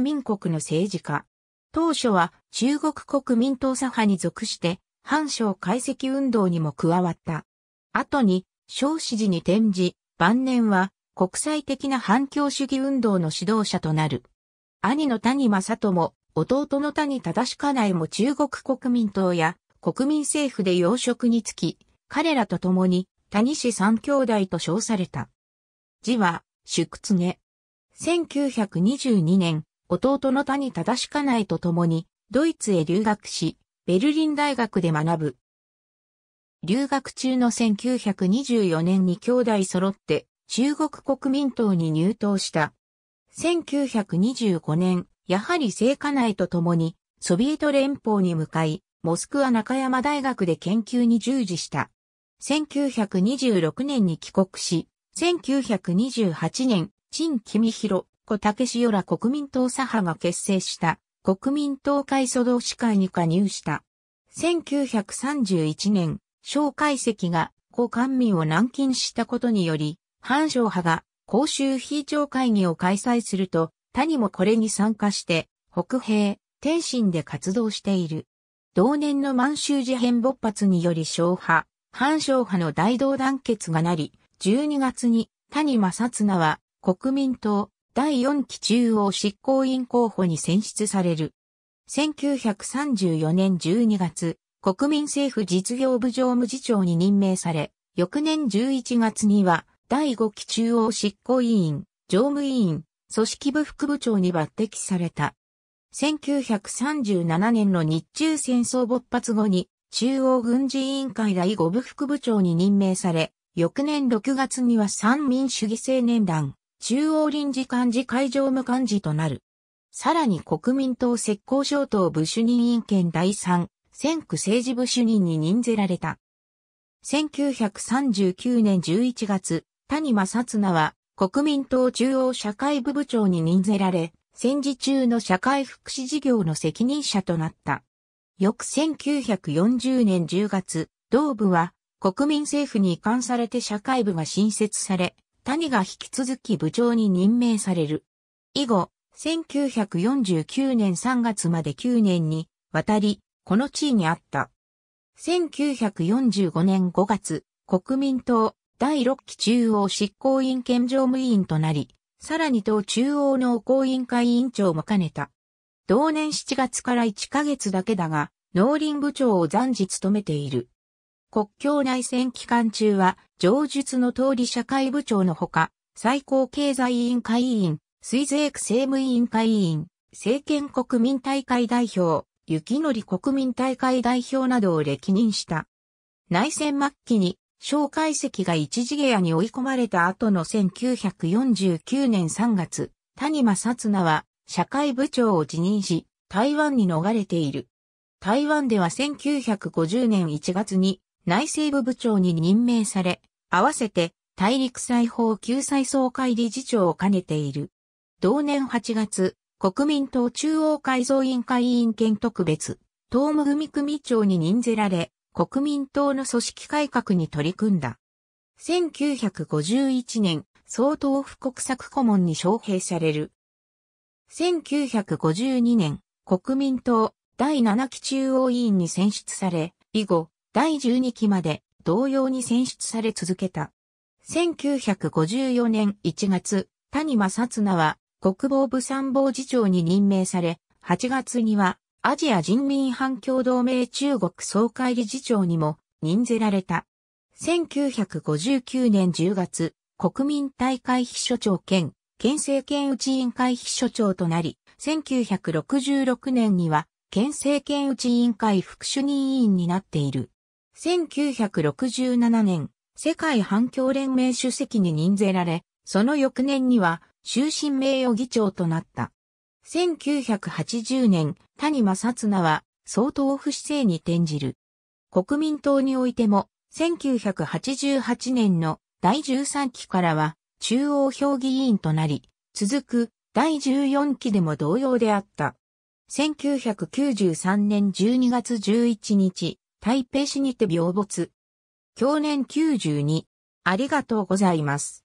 民国の政治家。当初は中国国民党左派に属して、反省解析運動にも加わった。後に、少子時に転じ、晩年は国際的な反共主義運動の指導者となる。兄の谷正人も、弟の谷正家内も中国国民党や国民政府で要職につき、彼らと共に谷氏三兄弟と称された。字は、祝告。1922年、弟の谷正かないと共に、ドイツへ留学し、ベルリン大学で学ぶ。留学中の1924年に兄弟揃って中国国民党に入党した。1925年、やはり聖華内と共にソビエト連邦に向かい、モスクワ中山大学で研究に従事した。1926年に帰国し、1928年、陳君博、子竹塩ら国民党左派が結成した国民党会祖同士会に加入した。1931年、小介石が高官民を軟禁したことにより、反小派が公衆非常会議を開催すると、谷もこれに参加して、北平、天津で活動している。同年の満州事変勃発により小派、反小派の大同団結がなり、12月に谷正綱は国民党第4期中央執行委員候補に選出される。1934年12月、国民政府実業部常務次長に任命され、翌年11月には、第5期中央執行委員、常務委員、組織部副部長に抜擢された。1937年の日中戦争勃発後に、中央軍事委員会第5部副部長に任命され、翌年6月には三民主義青年団、中央臨時幹事会常務幹事となる。さらに国民党石膏省党部主任院権第3、選区政治部主任に任ぜられた。1939年11月、谷正綱は国民党中央社会部部長に任ぜられ、戦時中の社会福祉事業の責任者となった。翌1940年10月、同部は国民政府に移管されて社会部が新設され、谷が引き続き部長に任命される。以後、1949年3月まで9年に渡り、この地位にあった。1945年5月、国民党第6期中央執行員兼常務委員となり、さらに党中央の公委員会委員長も兼ねた。同年7月から1ヶ月だけだが、農林部長を暫時務めている。国境内戦期間中は、上述の通り社会部長のほか、最高経済委員会委員、水税区政務委員会委員、政権国民大会代表、雪則国民大会代表などを歴任した。内戦末期に、蒋介石が一次下野に追い込まれた後の1949年3月、谷間薩那は社会部長を辞任し、台湾に逃れている。台湾では1950年1月に内政部部長に任命され、合わせて大陸裁法救済総会理事長を兼ねている。同年8月、国民党中央改造委員会委員兼特別、党務組組長に任ぜられ、国民党の組織改革に取り組んだ。1951年、総統府国策顧問に招聘される。1952年、国民党第7期中央委員に選出され、以後、第12期まで同様に選出され続けた。1954年1月、谷正綱は国防部参謀次長に任命され、8月にはアジア人民反共同盟中国総会理事長にも任ぜられた。1959年10月、国民大会秘書長兼、県政権内委員会秘書長となり、1966年には、県政権内委員会副主任委員になっている。1967年、世界反共連盟主席に任ぜられ、その翌年には終身名誉議長となった。1980年、谷正綱は総統府市政に転じる。国民党においても、1988年の第13期からは中央評議員となり、続く第14期でも同様であった。1993年12月11日、台北市にて病没。去年92。ありがとうございます。